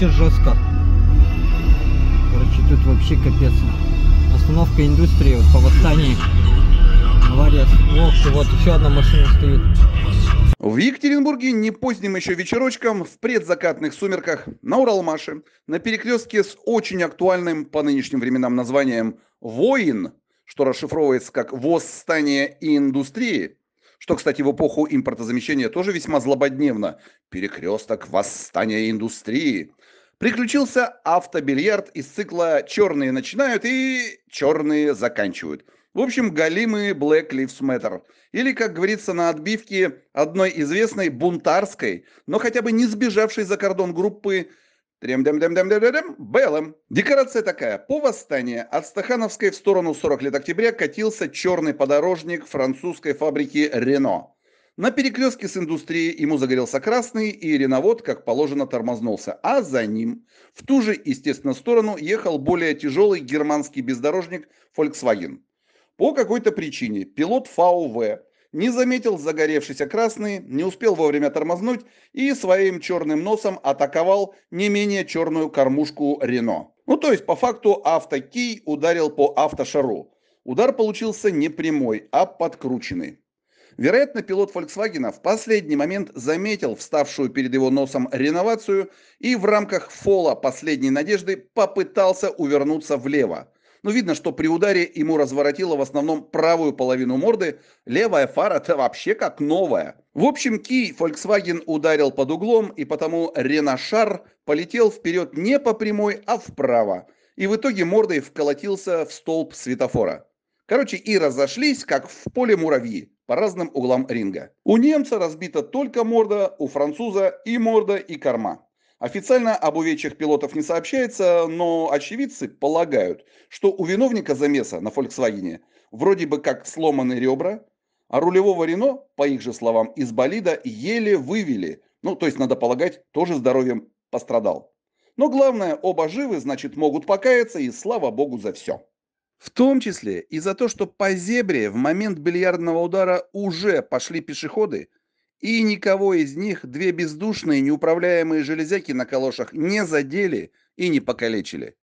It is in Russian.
вообще жестко. Короче, тут вообще капец. Остановка индустрии вот по восстании. Авария. Ох, вот еще одна машина стоит. В Екатеринбурге не поздним еще вечерочком в предзакатных сумерках на Уралмаше на перекрестке с очень актуальным по нынешним временам названием «Воин», что расшифровывается как «Восстание индустрии», что, кстати, в эпоху импортозамещения тоже весьма злободневно. Перекресток восстания индустрии. Приключился автобильярд из цикла «Черные начинают» и «Черные заканчивают». В общем, галимые Black Lives Matter. Или, как говорится на отбивке одной известной бунтарской, но хотя бы не сбежавшей за кордон группы трем дем дем дем дем дем белым. Декорация такая. По восстанию от Стахановской в сторону 40 лет октября катился черный подорожник французской фабрики «Рено». На перекрестке с индустрией ему загорелся красный, и реновод, как положено, тормознулся. А за ним, в ту же, естественно, сторону, ехал более тяжелый германский бездорожник Volkswagen. По какой-то причине пилот ФАУВ не заметил загоревшийся красный, не успел вовремя тормознуть и своим черным носом атаковал не менее черную кормушку Рено. Ну то есть по факту автокий ударил по автошару. Удар получился не прямой, а подкрученный. Вероятно, пилот Volkswagen в последний момент заметил вставшую перед его носом реновацию и в рамках фола последней надежды попытался увернуться влево. Но ну, видно, что при ударе ему разворотило в основном правую половину морды, левая фара-то вообще как новая. В общем, Кий Volkswagen ударил под углом, и потому Реношар полетел вперед не по прямой, а вправо. И в итоге мордой вколотился в столб светофора. Короче, и разошлись, как в поле муравьи, по разным углам ринга. У немца разбита только морда, у француза и морда, и корма. Официально об увечьях пилотов не сообщается, но очевидцы полагают, что у виновника замеса на «Фольксвагене» вроде бы как сломаны ребра, а рулевого Рено, по их же словам, из болида еле вывели. Ну, то есть, надо полагать, тоже здоровьем пострадал. Но главное, оба живы, значит, могут покаяться, и слава богу за все. В том числе и за то, что по зебре в момент бильярдного удара уже пошли пешеходы, и никого из них две бездушные неуправляемые железяки на калошах не задели и не покалечили.